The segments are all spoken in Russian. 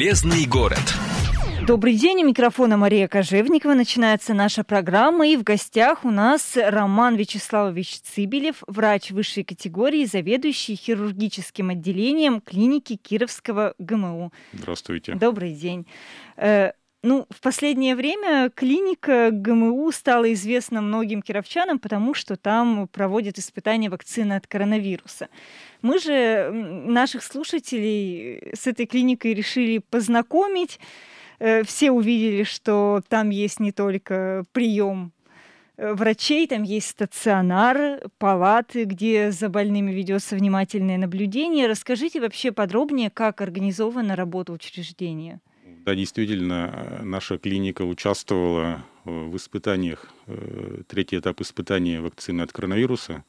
Железный город. Добрый день, у микрофона Мария Кожевникова. Начинается наша программа, и в гостях у нас Роман Вячеславович Цибелев, врач высшей категории, заведующий хирургическим отделением клиники Кировского ГМУ. Здравствуйте. Добрый день. Э, ну, в последнее время клиника ГМУ стала известна многим кировчанам, потому что там проводят испытания вакцины от коронавируса. Мы же наших слушателей с этой клиникой решили познакомить. Э, все увидели, что там есть не только прием э, врачей, там есть стационар, палаты, где за больными ведется внимательное наблюдение. Расскажите вообще подробнее, как организована работа учреждения. Да, действительно, э, наша клиника участвовала э, в испытаниях, э, третий этап испытания вакцины от коронавируса,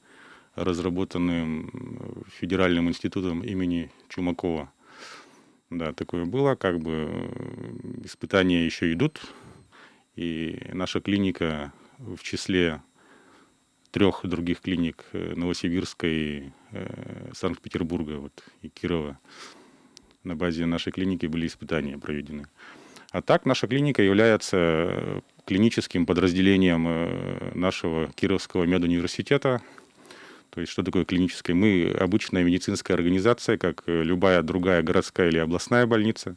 разработанным Федеральным институтом имени Чумакова. Да, такое было, как бы испытания еще идут, и наша клиника в числе трех других клиник Новосибирска и э, Санкт-Петербурга вот, и Кирова на базе нашей клиники были испытания проведены. А так наша клиника является э, клиническим подразделением э, нашего Кировского медуниверситета. То есть что такое клиническое? Мы обычная медицинская организация, как э, любая другая городская или областная больница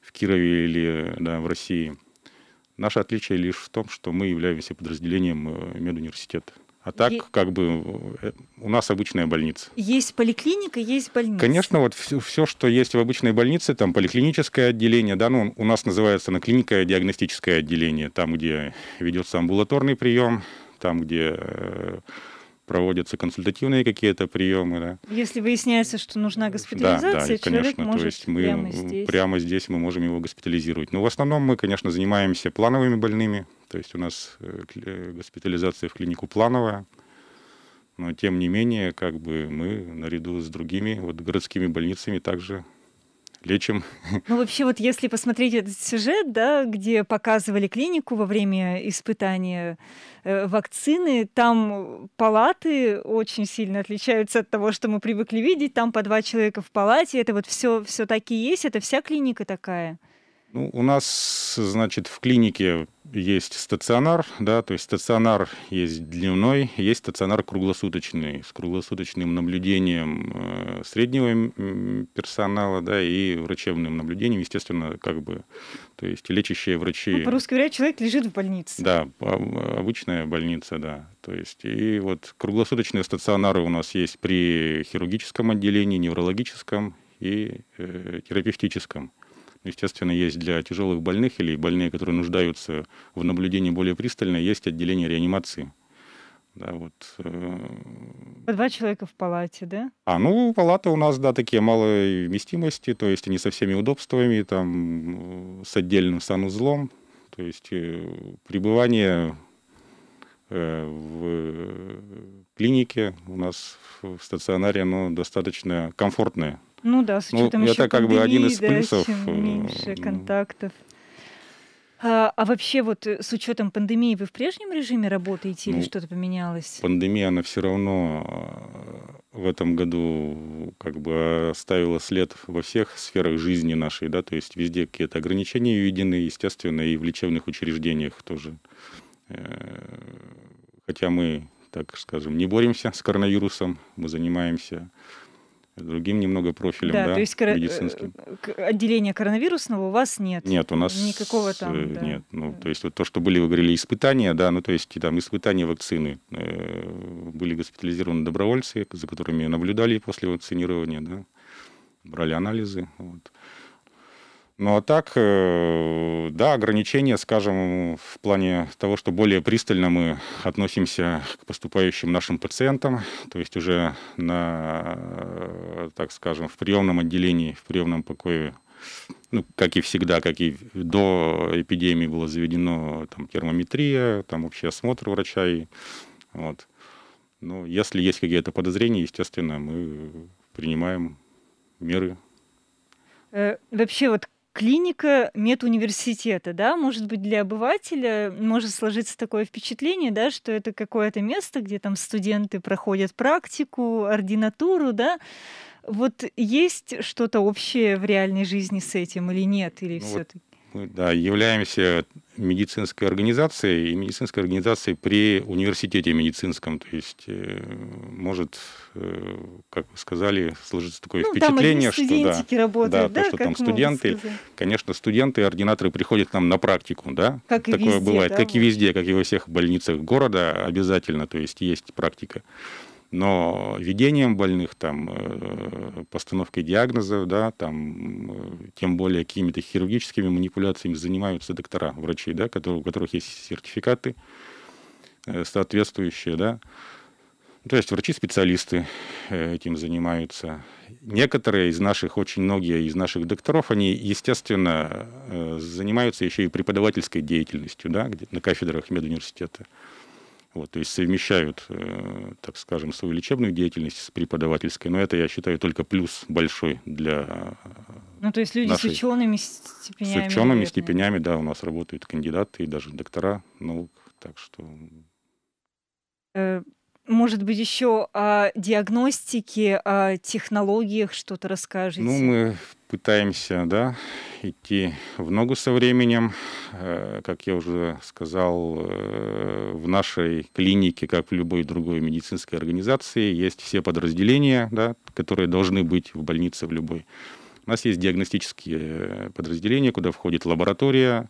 в Кирове или да, в России. Наше отличие лишь в том, что мы являемся подразделением медуниверситета. А так, е... как бы, э, у нас обычная больница. Есть поликлиника, есть больница. Конечно, вот все, все, что есть в обычной больнице, там поликлиническое отделение, да, ну, у нас называется на клиника диагностическое отделение, там, где ведется амбулаторный прием, там, где э, проводятся консультативные какие-то приемы. Да. Если выясняется, что нужна госпитализация, да, да, человек конечно, может то есть мы прямо здесь. прямо здесь мы можем его госпитализировать. Но в основном мы, конечно, занимаемся плановыми больными, то есть у нас э, госпитализация в клинику плановая. Но тем не менее, как бы мы наряду с другими вот городскими больницами также лечим. Ну, вообще, вот если посмотреть этот сюжет, да, где показывали клинику во время испытания э, вакцины, там палаты очень сильно отличаются от того, что мы привыкли видеть. Там по два человека в палате. Это вот все, все так и есть. Это вся клиника такая. Ну, у нас, значит, в клинике есть стационар, да, то есть стационар есть дневной, есть стационар круглосуточный, с круглосуточным наблюдением э, среднего персонала, да, и врачебным наблюдением, естественно, как бы, то есть лечащие врачи. Ну, по-русски говоря, человек лежит в больнице. Да, а, обычная больница, да. То есть, и вот круглосуточные стационары у нас есть при хирургическом отделении, неврологическом и э, терапевтическом. Естественно, есть для тяжелых больных или больные, которые нуждаются в наблюдении более пристально, есть отделение реанимации. Да, вот. Э, По два человека в палате, да? А, ну, палаты у нас, да, такие малой вместимости, то есть они со всеми удобствами, там, э, с отдельным санузлом. То есть э, пребывание в клинике у нас в стационаре, оно достаточно комфортное. Ну да, с учетом ну, еще это как бы один из да, плюсов. меньше контактов. А, а вообще вот э, с учетом пандемии вы в прежнем режиме работаете ну, что-то поменялось? Пандемия, она все равно э, в этом году как бы оставила след во всех сферах жизни нашей, да, то есть везде какие-то ограничения введены, естественно, и в лечебных учреждениях тоже. Э, хотя мы, так скажем, не боремся с коронавирусом, мы занимаемся другим немного профилем, да, да то есть кор... медицинским. Э, отделение коронавирусного у вас нет? Нет, у нас никакого там. Э, да. Нет, ну то есть то, что были, вы говорили, испытания, да, ну то есть там испытания вакцины э, были госпитализированы добровольцы, за которыми наблюдали после вакцинирования, да, брали анализы. Вот. Ну а так, э, да, ограничения, скажем, в плане того, что более пристально мы относимся к поступающим нашим пациентам, то есть уже на, э, так скажем, в приемном отделении, в приемном покое ну, как и всегда, как и до эпидемии было заведено там, термометрия, там общий осмотр врача. И, вот. Но если есть какие-то подозрения, естественно, мы принимаем меры. Э, вообще, вот клиника медуниверситета, да, может быть, для обывателя может сложиться такое впечатление, да, что это какое-то место, где там студенты проходят практику, ординатуру, да, вот есть что-то общее в реальной жизни с этим или нет, или ну, все-таки? Вот да, являемся медицинской организации, и медицинской организации при университете медицинском. То есть э, может, э, как вы сказали, сложиться такое ну, впечатление, там что да, работают, да, да, то, что там студенты, конечно, студенты и ординаторы приходят к нам на практику, да, как такое и везде, бывает, да, как и везде, как и во всех больницах города обязательно, то есть есть практика. Но ведением больных, там, э, постановкой диагнозов, да, там, э, тем более какими-то хирургическими манипуляциями занимаются доктора, врачи, да, которые, у которых есть сертификаты э, соответствующие. Да. Ну, то есть врачи-специалисты этим занимаются. Некоторые из наших, очень многие из наших докторов, они, естественно, занимаются еще и преподавательской деятельностью да, на кафедрах медуниверситета. университета вот, то есть совмещают, э, так скажем, свою лечебную деятельность с преподавательской, но это, я считаю, только плюс большой для э, Ну, то есть люди нашей... с учеными степенями. С учеными наверное. степенями, да, у нас работают кандидаты и даже доктора наук, так что... Э, может быть, еще о диагностике, о технологиях что-то расскажете? Ну, мы пытаемся, да, идти в ногу со временем. Э, как я уже сказал, э, в нашей клинике, как в любой другой медицинской организации, есть все подразделения, да, которые должны быть в больнице в любой. У нас есть диагностические э, подразделения, куда входит лаборатория,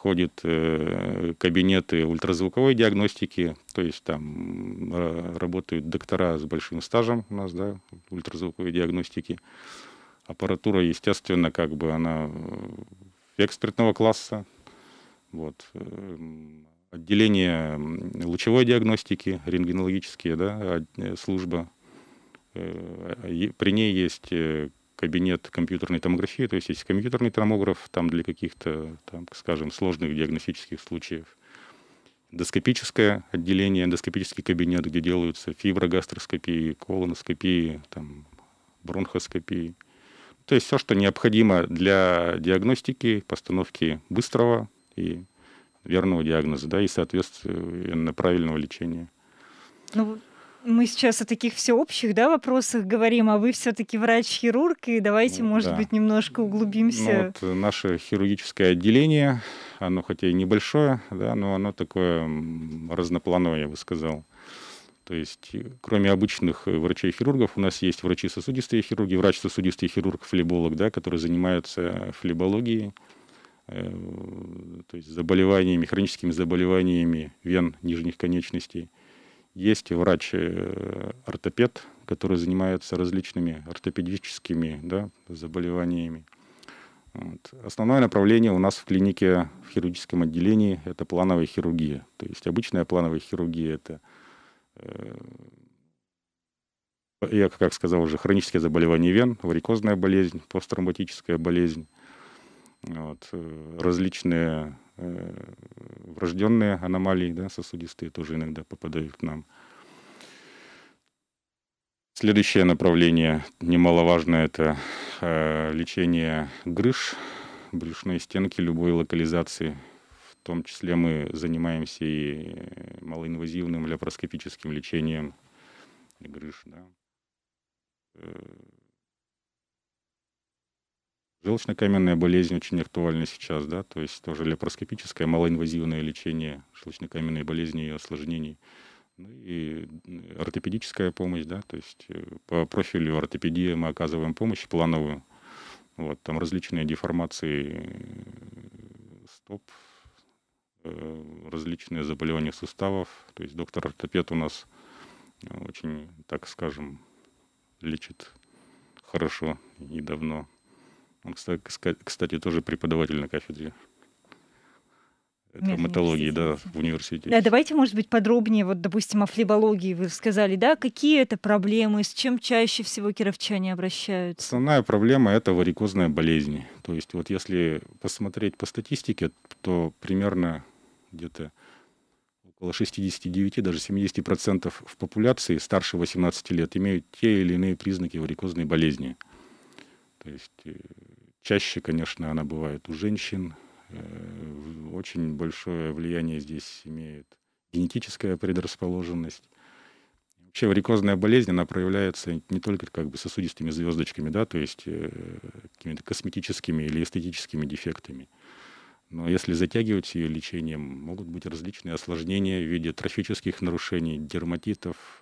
входят э, кабинеты ультразвуковой диагностики, то есть там работают доктора с большим стажем у нас, да, ультразвуковой диагностики. Аппаратура, естественно, как бы она э, экспертного класса. Вот. Э, отделение лучевой диагностики, рентгенологические, да, служба. При ней есть кабинет компьютерной томографии, то есть есть компьютерный томограф там для каких-то, там, скажем, сложных диагностических случаев. Эндоскопическое отделение, эндоскопический кабинет, где делаются фиброгастроскопии, колоноскопии, там, бронхоскопии. То есть все, что необходимо для диагностики, постановки быстрого и верного диагноза, да, и, соответственно, правильного лечения. Ну, мы сейчас о таких всеобщих да, вопросах говорим, а вы все-таки врач-хирург, и давайте, ну может да. быть, немножко ну углубимся. Ну, вот э, наше хирургическое отделение, оно хотя и небольшое, да, но оно такое разноплановое, я бы сказал. То есть, э, кроме обычных э, врачей-хирургов, у нас есть врачи-сосудистые хирурги, врач-сосудистый хирург-флеболог, да, который занимается флебологией, э, то есть заболеваниями, хроническими заболеваниями вен нижних конечностей – есть врач-ортопед, э, который занимается различными ортопедическими да, заболеваниями. Вот. Основное направление у нас в клинике в хирургическом отделении – это плановая хирургия. То есть обычная плановая хирургия – это, э, я как сказал уже, хронические заболевания вен, варикозная болезнь, посттравматическая болезнь, вот, э, различные Э, врожденные аномалии да, сосудистые тоже иногда попадают к нам. Следующее направление немаловажное – это э, лечение грыж брюшной стенки любой локализации. В том числе мы занимаемся и малоинвазивным лапароскопическим лечением грыж. Да. Э, Желчно-каменная болезнь очень актуальна сейчас, да, то есть тоже лепроскопическое малоинвазивное лечение желчно-каменной болезни и ее осложнений. Ну и ортопедическая помощь, да, то есть э, по профилю ортопедии мы оказываем помощь плановую. Вот, там различные деформации э, стоп, э, различные заболевания суставов. То есть доктор-ортопед у нас очень, так скажем, лечит хорошо и давно. Он, кстати, тоже преподаватель на кафедре ну, травматологии, да, в университете. Да, давайте, может быть, подробнее, вот, допустим, о флебологии вы сказали, да, какие это проблемы, с чем чаще всего кировчане обращаются? Основная проблема – это варикозная болезнь. То есть вот если посмотреть по статистике, то примерно где-то около 69, даже 70% в популяции старше 18 лет имеют те или иные признаки варикозной болезни. Mm то есть э, чаще, конечно, она бывает у женщин. Э, очень большое влияние здесь имеет генетическая предрасположенность. Вообще варикозная болезнь, она проявляется не только как бы сосудистыми звездочками, да, то есть э, какими-то косметическими или эстетическими дефектами. Но если затягивать ее лечением, могут быть различные осложнения в виде трофических нарушений, дерматитов,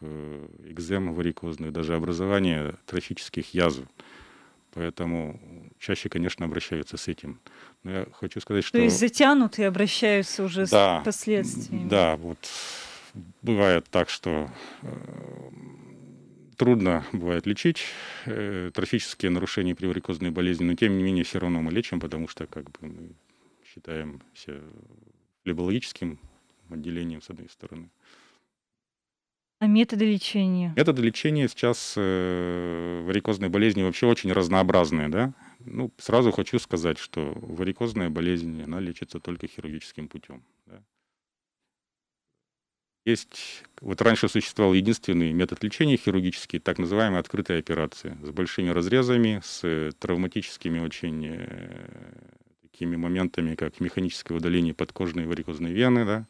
экзем варикозных, даже образование трофических язв. Поэтому чаще, конечно, обращаются с этим. Но я хочу сказать, что... То есть затянут и обращаются уже да, с последствиями. Да, вот бывает так, что э, трудно бывает лечить э, трофические нарушения приорикозной болезни, но тем не менее все равно мы лечим, потому что как бы мы считаем считаемся флебологическим отделением с одной стороны. А методы лечения? Методы лечения сейчас э, варикозной болезни вообще очень разнообразные, да? Ну, сразу хочу сказать, что варикозная болезнь, она лечится только хирургическим путем. Да? Есть, вот раньше существовал единственный метод лечения хирургический, так называемая открытая операция, с большими разрезами, с э, травматическими очень э, такими моментами, как механическое удаление подкожной варикозной вены, да,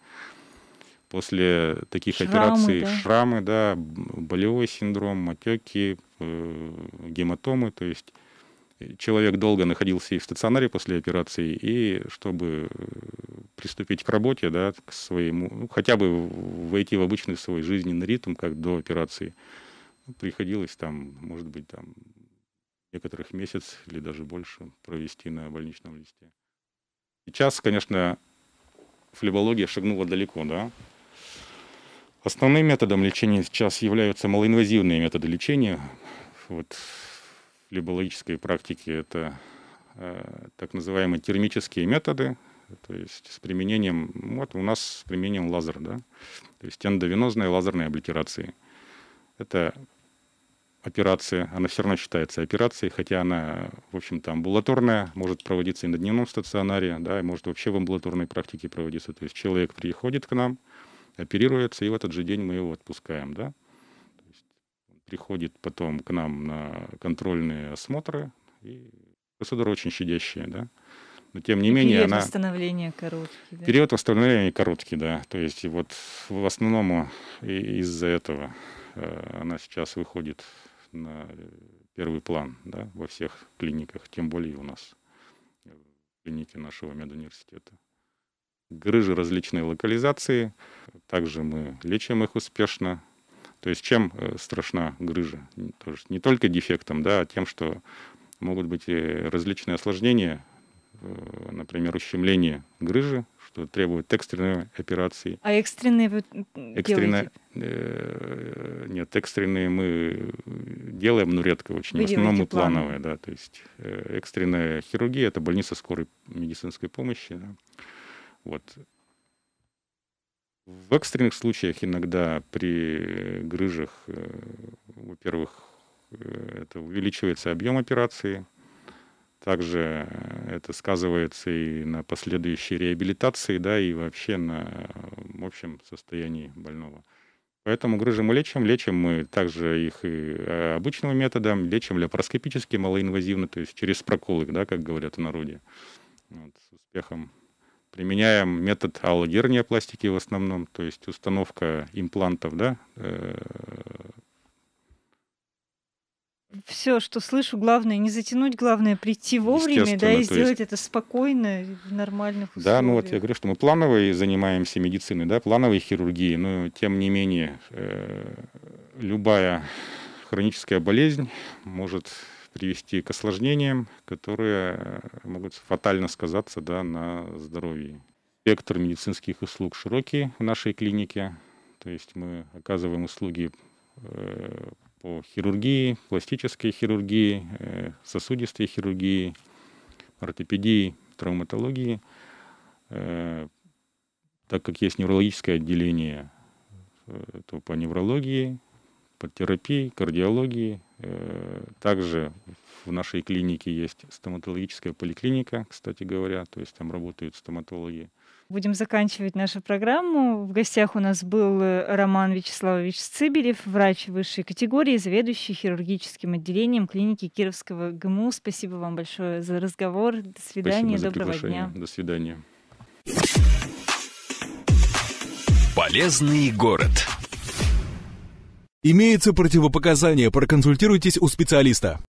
после таких шрамы, операций да? шрамы, да, болевой синдром, отеки, э, гематомы. То есть э, человек долго находился и в стационаре после операции, и чтобы э, приступить к работе, да, к своему, ну, хотя бы войти в обычный свой жизненный ритм, как до операции, ну, приходилось там, может быть, там некоторых месяц или даже больше провести на больничном листе. Сейчас, конечно, флебология шагнула далеко, да, Основным методом лечения сейчас являются малоинвазивные методы лечения. Вот в либологической практике это э, так называемые термические методы, то есть с применением, вот у нас с применением лазера, да, то есть эндовенозной лазерной облитерации. Это операция, она все равно считается операцией, хотя она, в общем-то, амбулаторная, может проводиться и на дневном стационаре, да, и может вообще в амбулаторной практике проводиться. То есть человек приходит к нам, оперируется, и в этот же день мы его отпускаем, да. приходит потом к нам на контрольные осмотры, и государь очень щадящая, да. Но тем не и менее период она... восстановления короткий. Да? Период восстановления короткий, да. То есть вот в основном из-за этого э, она сейчас выходит на первый план да, во всех клиниках, тем более у нас, э, в клинике нашего медуниверситета грыжи различной локализации. Также мы лечим их успешно. То есть чем э, страшна грыжа? не только дефектом, да, а тем, что могут быть различные осложнения, э, например, ущемление грыжи, что требует экстренной операции. А экстренные вы экстренно, э, Нет, экстренные мы делаем, но редко очень. Вы в основном мы плановые, да. То есть э, экстренная хирургия – это больница скорой медицинской помощи. Да. Вот. В экстренных случаях иногда при грыжах, э, во-первых, э, это увеличивается объем операции, также э, это сказывается и на последующей реабилитации, да, и вообще на общем состоянии больного. Поэтому грыжи мы лечим. Лечим мы также их и обычным методом, лечим лапароскопически, малоинвазивно, то есть через проколы, да, как говорят в народе. Вот, с успехом. Применяем метод пластики в основном, то есть установка имплантов, да, э, все, что слышу, главное не затянуть, главное прийти вовремя, да, и сделать есть... это спокойно, в нормальных условиях. Да, ну вот я говорю, что мы плановой занимаемся медициной, да, плановой хирургией, но тем не менее э, любая хроническая болезнь может привести к осложнениям, которые э, могут фатально сказаться да, на здоровье. Спектр медицинских услуг широкий в нашей клинике. То есть мы оказываем услуги э, по хирургии, пластической хирургии, э, сосудистой хирургии, ортопедии, травматологии. Так как есть неврологическое отделение, то по неврологии под терапией кардиологии. Э, также в нашей клинике есть стоматологическая поликлиника, кстати говоря, то есть там работают стоматологи. Будем заканчивать нашу программу. В гостях у нас был э, Роман Вячеславович Цыбелев, врач высшей категории, заведующий хирургическим отделением клиники Кировского ГМУ. Спасибо вам большое за разговор. До свидания, Спасибо доброго дня. До свидания. Полезный город. Имеется противопоказание, проконсультируйтесь у специалиста.